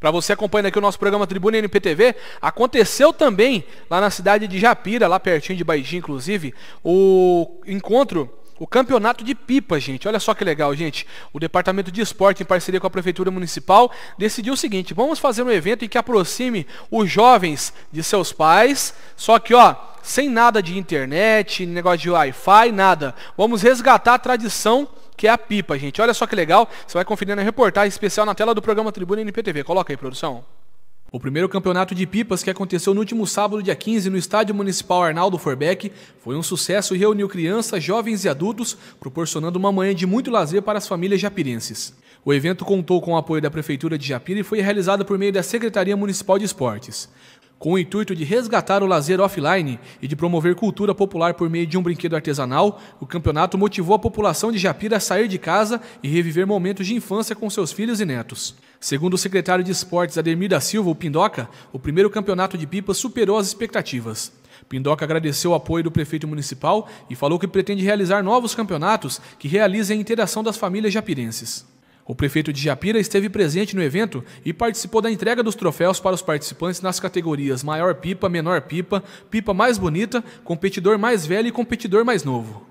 Para você acompanhando aqui o nosso programa Tribuna NPTV, aconteceu também lá na cidade de Japira, lá pertinho de Baixinho, inclusive, o encontro o campeonato de pipa, gente. Olha só que legal, gente. O Departamento de Esporte, em parceria com a Prefeitura Municipal, decidiu o seguinte: vamos fazer um evento em que aproxime os jovens de seus pais. Só que, ó, sem nada de internet, negócio de Wi-Fi, nada. Vamos resgatar a tradição que é a pipa, gente. Olha só que legal, você vai conferir na reportagem especial na tela do programa Tribuna NPTV. Coloca aí, produção. O primeiro campeonato de pipas que aconteceu no último sábado, dia 15, no Estádio Municipal Arnaldo Forbeck, foi um sucesso e reuniu crianças, jovens e adultos, proporcionando uma manhã de muito lazer para as famílias japirenses. O evento contou com o apoio da Prefeitura de Japira e foi realizado por meio da Secretaria Municipal de Esportes com o intuito de resgatar o lazer offline e de promover cultura popular por meio de um brinquedo artesanal, o campeonato motivou a população de Japira a sair de casa e reviver momentos de infância com seus filhos e netos. Segundo o secretário de Esportes Ademir da Silva, o Pindoca, o primeiro campeonato de pipa superou as expectativas. Pindoca agradeceu o apoio do prefeito municipal e falou que pretende realizar novos campeonatos que realizem a interação das famílias japirenses. O prefeito de Japira esteve presente no evento e participou da entrega dos troféus para os participantes nas categorias Maior Pipa, Menor Pipa, Pipa Mais Bonita, Competidor Mais Velho e Competidor Mais Novo.